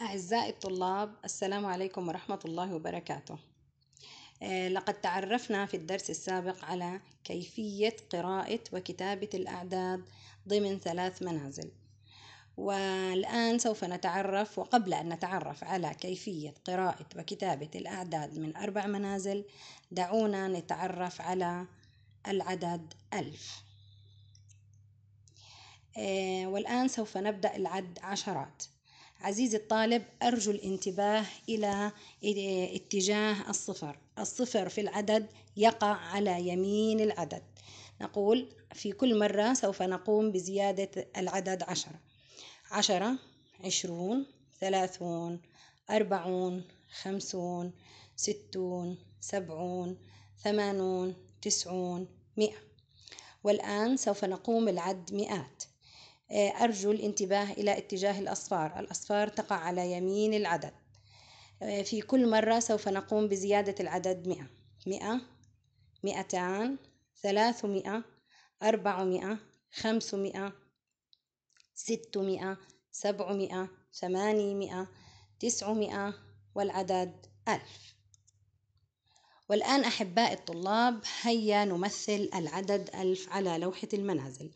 أعزائي الطلاب السلام عليكم ورحمة الله وبركاته آه، لقد تعرفنا في الدرس السابق على كيفية قراءة وكتابة الأعداد ضمن ثلاث منازل والآن سوف نتعرف وقبل أن نتعرف على كيفية قراءة وكتابة الأعداد من أربع منازل دعونا نتعرف على العدد ألف آه، والآن سوف نبدأ العد عشرات عزيزي الطالب أرجو الانتباه إلى اتجاه الصفر الصفر في العدد يقع على يمين العدد نقول في كل مرة سوف نقوم بزيادة العدد عشرة عشرة عشرون ثلاثون أربعون خمسون ستون سبعون ثمانون تسعون مئة والآن سوف نقوم العد مئات آه، أرجو الانتباه إلى اتجاه الأصفار الأصفار تقع على يمين العدد آه، في كل مرة سوف نقوم بزيادة العدد مئة مئة مئتان ثلاثمائة أربعمائة خمسمائة ستمائة سبعمائة ثمانمائة تسعمائة والعدد ألف والآن أحباء الطلاب هيا نمثل العدد ألف على لوحة المنازل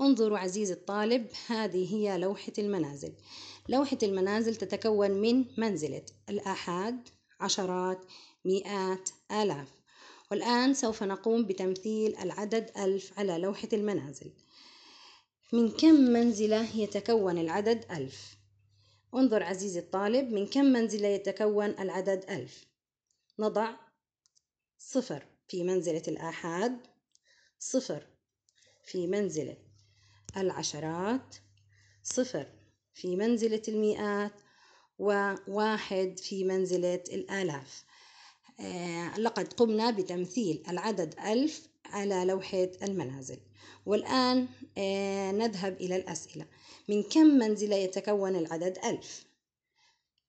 انظروا عزيزي الطالب هذه هي لوحة المنازل لوحة المنازل تتكون من منزلة الآحاد عشرات مئات آلاف والآن سوف نقوم بتمثيل العدد ألف على لوحة المنازل من كم منزلة يتكون العدد ألف؟ انظر عزيزي الطالب من كم منزلة يتكون العدد ألف؟ نضع صفر في منزلة الآحاد صفر في منزلة العشرات صفر في منزلة المئات وواحد في منزلة الآلاف آه، لقد قمنا بتمثيل العدد ألف على لوحة المنازل والآن آه، نذهب إلى الأسئلة من كم منزلة يتكون العدد ألف؟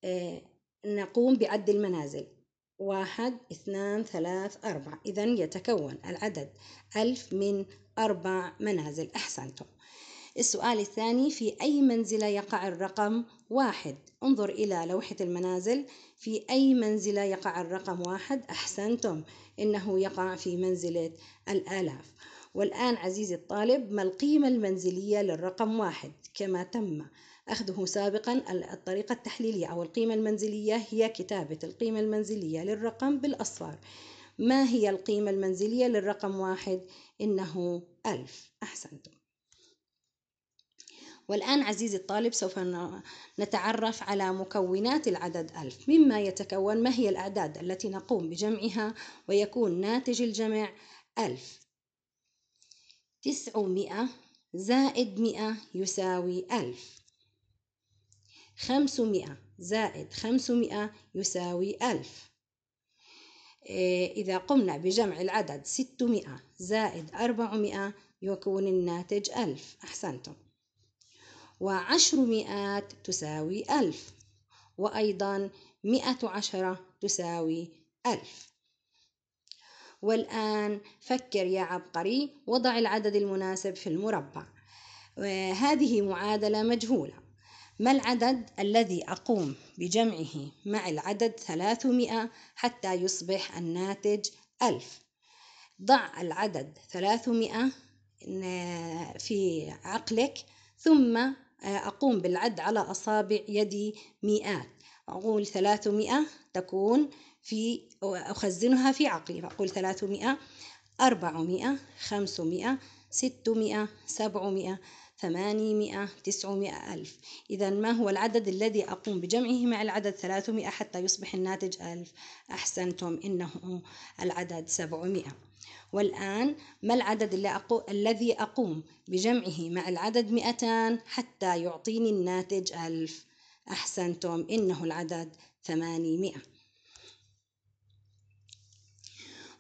آه، نقوم بعد المنازل واحد اثنان ثلاث أربعة إذا يتكون العدد ألف من أربع منازل أحسنتم السؤال الثاني في أي منزلة يقع الرقم واحد انظر إلى لوحة المنازل في أي منزلة يقع الرقم واحد أحسنتم إنه يقع في منزلة الآلاف والآن عزيزي الطالب ما القيمة المنزلية للرقم واحد كما تم أخذه سابقا الطريقة التحليلية أو القيمة المنزلية هي كتابة القيمة المنزلية للرقم بالأصفار ما هي القيمة المنزلية للرقم واحد؟ إنه ألف أحسنتم والآن عزيزي الطالب سوف نتعرف على مكونات العدد ألف مما يتكون ما هي الأعداد التي نقوم بجمعها ويكون ناتج الجمع ألف تسعمائة زائد مئة يساوي ألف خمسمائة زائد خمسمائة يساوي ألف إيه، إذا قمنا بجمع العدد ستمائة زائد أربعمائة يكون الناتج ألف أحسنتم وعشر مئات تساوي ألف وأيضا مئة عشرة تساوي ألف والآن فكر يا عبقري وضع العدد المناسب في المربع إيه، هذه معادلة مجهولة ما العدد الذي أقوم بجمعه مع العدد 300 حتى يصبح الناتج 1000 ضع العدد 300 في عقلك ثم آه، أقوم بالعد على أصابع يدي مئات أقول 300 تكون في أخزنها في عقلي أقول 300 400 500 600 700 ثمانمائة تسعمائة ألف إذا ما هو العدد الذي أقوم بجمعه مع العدد ثلاثمائة حتى يصبح الناتج ألف أحسنتم إنه العدد سبعمائة والآن ما العدد اللي أقو... الذي أقوم بجمعه مع العدد 200 حتى يعطيني الناتج 1000 أحسنتم إنه العدد 800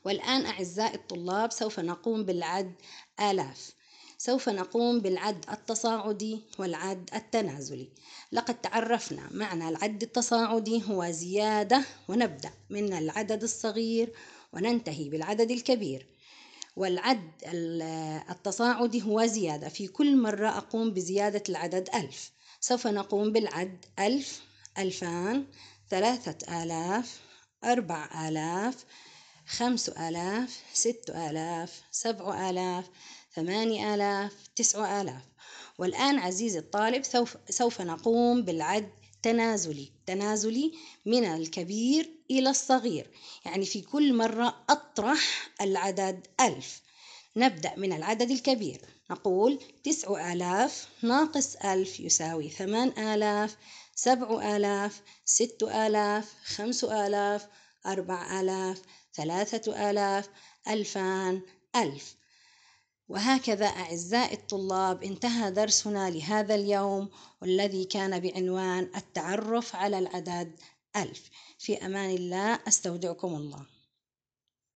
والآن أعزائي الطلاب سوف نقوم بالعد آلاف سوف نقوم بالعد التصاعدي والعد التنازلي لقد تعرفنا معنى العد التصاعدي هو زيادة ونبدأ من العدد الصغير وننتهي بالعدد الكبير والعد التصاعدي هو زيادة في كل مرة أقوم بزيادة العدد ألف سوف نقوم بالعد ألف ألفان ثلاثة آلاف أربع آلاف خمس آلاف ست آلاف سبع آلاف ثماني آلاف تسع آلاف والآن عزيزي الطالب سوف نقوم بالعد تنازلي تنازلي من الكبير إلى الصغير يعني في كل مرة أطرح العدد ألف نبدأ من العدد الكبير نقول تسع آلاف ناقص ألف يساوي ثمان آلاف سبع آلاف ست آلاف خمس آلاف أربع آلاف ثلاثة آلاف ألفان ألف وهكذا أعزائي الطلاب انتهى درسنا لهذا اليوم والذي كان بعنوان التعرف على العدد ألف في أمان الله أستودعكم الله